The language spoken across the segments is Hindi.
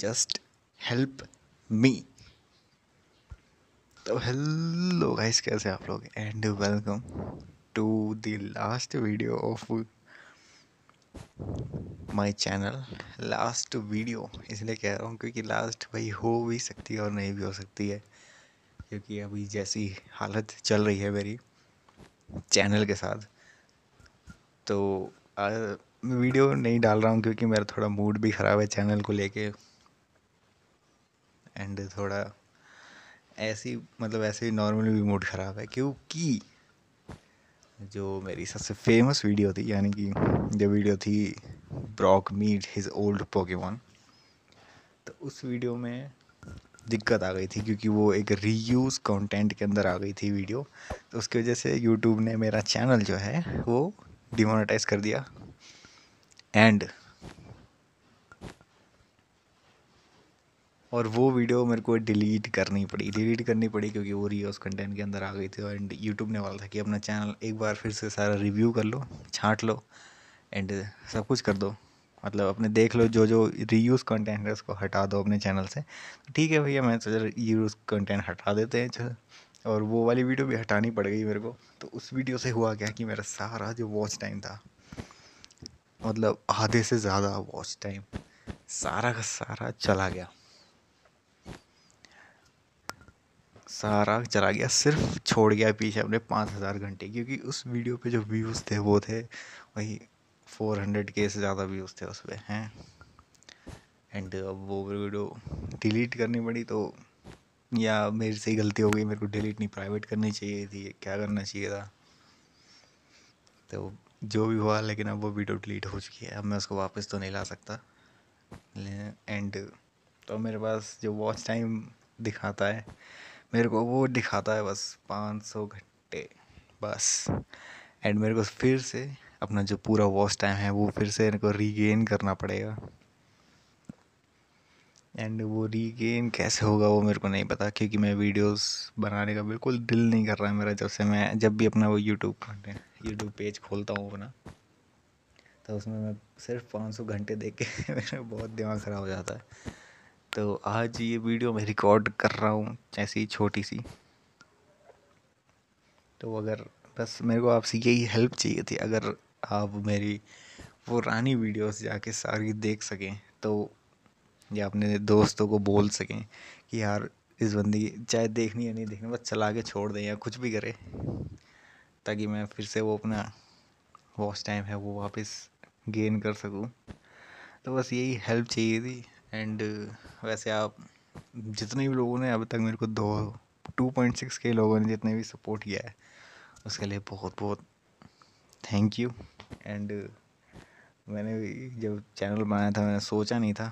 जस्ट हेल्प मी तो हेलो गाइस कैसे आप लोग and welcome to the last video of my channel last video इसलिए कह रहा हूँ क्योंकि लास्ट भाई हो भी सकती है और नहीं भी हो सकती है क्योंकि अभी जैसी हालत चल रही है मेरी चैनल के साथ तो आ, वीडियो नहीं डाल रहा हूँ क्योंकि मेरा थोड़ा मूड भी ख़राब है चैनल को लेके एंड थोड़ा ऐसी मतलब ऐसे ही नॉर्मली भी मूड ख़राब है क्योंकि जो मेरी सबसे फेमस वीडियो थी यानी कि जो वीडियो थी Brock meet his old Pokemon तो उस वीडियो में दिक्कत आ गई थी क्योंकि वो एक रीयूज़ कंटेंट के अंदर आ गई थी वीडियो तो उसकी वजह से यूट्यूब ने मेरा चैनल जो है वो डिमोनेटाइज कर दिया एंड और वो वीडियो मेरे को डिलीट करनी पड़ी डिलीट करनी पड़ी क्योंकि वो रियोज़ कंटेंट के अंदर आ गई थी एंड यूट्यूब ने वाला था कि अपना चैनल एक बार फिर से सारा रिव्यू कर लो छाँट लो एंड सब कुछ कर दो मतलब अपने देख लो जो जो रीयूज़ कंटेंट है उसको हटा दो अपने चैनल से ठीक है भैया मैं सोचा यूज़ कंटेंट हटा देते हैं चल और वो वाली वीडियो भी हटानी पड़ गई मेरे को तो उस वीडियो से हुआ क्या कि मेरा सारा जो वॉच टाइम था मतलब आधे से ज़्यादा वॉच टाइम सारा का सारा चला गया सारा चला गया सिर्फ छोड़ गया पीछे अपने पाँच हज़ार घंटे क्योंकि उस वीडियो पे जो व्यूज़ थे वो थे वही फोर हंड्रेड के से ज़्यादा व्यूज़ थे उस पर हैं एंड अब वो वीडियो डिलीट करनी पड़ी तो या मेरी से गलती हो गई मेरे को डिलीट नहीं प्राइवेट करनी चाहिए थी क्या करना चाहिए था तो जो भी हुआ लेकिन अब वो वीडियो डिलीट हो चुकी है अब मैं उसको वापस तो नहीं ला सकता एंड तो मेरे पास जो वॉच टाइम दिखाता है मेरे को वो दिखाता है बस पाँच सौ घंटे बस एंड मेरे को फिर से अपना जो पूरा वॉच टाइम है वो फिर से मेरे को रीगेन करना पड़ेगा एंड वो रीगेन कैसे होगा वो मेरे को नहीं पता क्योंकि मैं वीडियोस बनाने का बिल्कुल दिल नहीं कर रहा है मेरा जब से मैं जब भी अपना वो यूट्यूब यूट्यूब पेज खोलता हूँ अपना तो उसमें मैं सिर्फ पाँच सौ घंटे देख के मेरा बहुत दिमाग ख़राब हो जाता है तो आज ये वीडियो मैं रिकॉर्ड कर रहा हूँ ऐसी छोटी सी तो अगर बस मेरे को आपसे यही हेल्प चाहिए थी अगर आप मेरी पुरानी वीडियोस जाके सारी देख सकें तो या अपने दोस्तों को बोल सकें कि यार इस बंदी चाहे देखनी या नहीं देखनी बस चला के छोड़ दें या कुछ भी करें ताकि मैं फिर से वो अपना वॉच टाइम है वो वापस गेन कर सकूं तो बस यही हेल्प चाहिए थी एंड वैसे आप जितने भी लोगों ने अभी तक मेरे को दो टू पॉइंट सिक्स के लोगों ने जितने भी सपोर्ट किया है उसके लिए बहुत बहुत थैंक यू एंड मैंने भी जब चैनल बनाया था मैंने सोचा नहीं था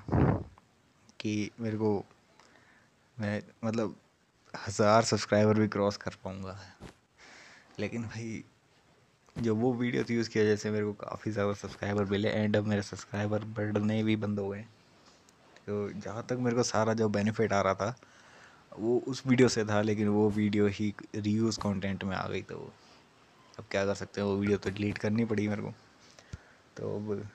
कि मेरे को मैं मतलब हज़ार सब्सक्राइबर भी क्रॉस कर पाऊँगा लेकिन भाई जो वो वीडियो थी उसकी वजह से मेरे को काफ़ी ज़्यादा सब्सक्राइबर मिले एंड अब मेरे सब्सक्राइबर बढ़ने भी बंद हो गए तो जहाँ तक मेरे को सारा जो बेनिफिट आ रहा था वो उस वीडियो से था लेकिन वो वीडियो ही रीयूज़ कंटेंट में आ गई तो अब क्या कर सकते हैं वो वीडियो तो डिलीट करनी पड़ी मेरे को तो अब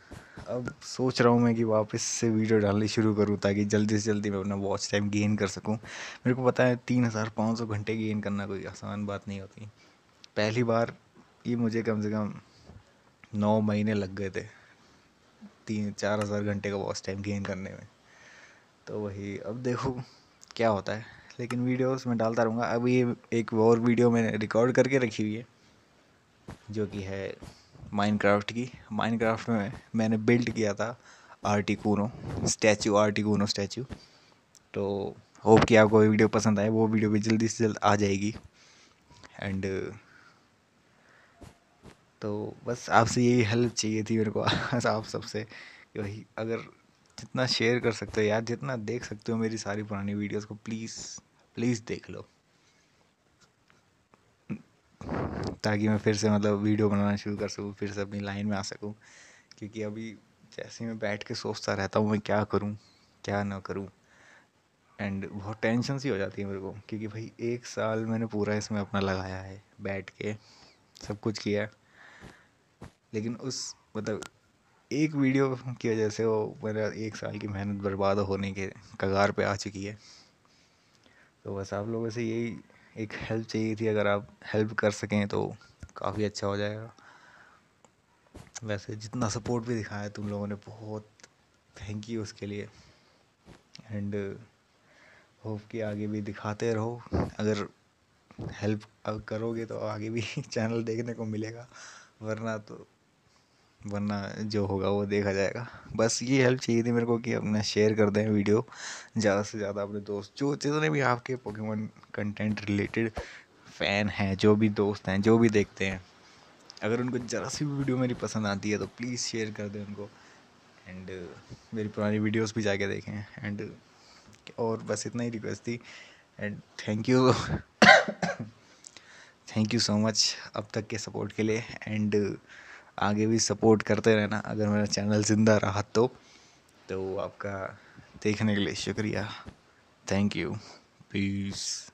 अब सोच रहा हूँ मैं कि वापस से वीडियो डालनी शुरू करूँ ताकि जल्दी से जल्दी मैं अपना वॉच टाइम गेन कर सकूँ मेरे को पता है तीन हज़ार पाँच सौ घंटे गेन करना कोई आसान बात नहीं होती पहली बार ये मुझे कम से कम नौ महीने लग गए थे तीन चार हज़ार घंटे का वॉच टाइम गेन करने में तो वही अब देखो क्या होता है लेकिन वीडियोस मैं डालता रहूँगा अब ये एक और वीडियो मैंने रिकॉर्ड करके रखी हुई है जो कि है माइनक्राफ्ट की माइनक्राफ्ट में मैंने बिल्ड किया था आर्टिकूनो स्टैचू आर्टिकूनो स्टैचू तो होप कि आपको वीडियो पसंद आए वो वीडियो भी जल्दी से जल्द आ जाएगी एंड तो बस आपसे यही हेल्प चाहिए थी मेरे को आप सबसे कि भाई अगर जितना शेयर कर सकते हो यार जितना देख सकते हो मेरी सारी पुरानी वीडियोस को प्लीज़ प्लीज़ देख लो ताकि मैं फिर से मतलब वीडियो बनाना शुरू कर सकूँ फिर से अपनी लाइन में आ सकूँ क्योंकि अभी जैसे मैं बैठ के सोचता रहता हूँ मैं क्या करूँ क्या ना करूँ एंड बहुत टेंशन सी हो जाती है मेरे को क्योंकि भाई एक साल मैंने पूरा इसमें अपना लगाया है बैठ के सब कुछ किया लेकिन उस मतलब एक वीडियो की वजह से वो मेरा एक साल की मेहनत बर्बाद होने के कगार पे आ चुकी है तो बस आप लोगों से यही एक हेल्प चाहिए थी अगर आप हेल्प कर सकें तो काफ़ी अच्छा हो जाएगा वैसे जितना सपोर्ट भी दिखाया तुम लोगों ने बहुत थैंक यू उसके लिए एंड होप कि आगे भी दिखाते रहो अगर हेल्प करोगे तो आगे भी चैनल देखने को मिलेगा वरना तो वरना जो होगा वो देखा जाएगा बस ये हेल्प चाहिए थी मेरे को कि अपना शेयर कर दें वीडियो ज़्यादा से ज़्यादा अपने दोस्त जो जितने भी आपके पोकेमोन कंटेंट रिलेटेड फ़ैन हैं जो भी दोस्त हैं जो भी देखते हैं अगर उनको ज़रा सी भी वीडियो मेरी पसंद आती है तो प्लीज़ शेयर कर दें उनको एंड मेरी पुरानी वीडियोस भी जाके देखें एंड और बस इतना ही रिक्वेस्ट थी and thank you thank you so much अब तक के सपोर्ट के लिए एंड आगे भी सपोर्ट करते रहना अगर मेरा चैनल ज़िंदा रहा तो तो आपका देखने के लिए शुक्रिया थैंक यू प्लीज़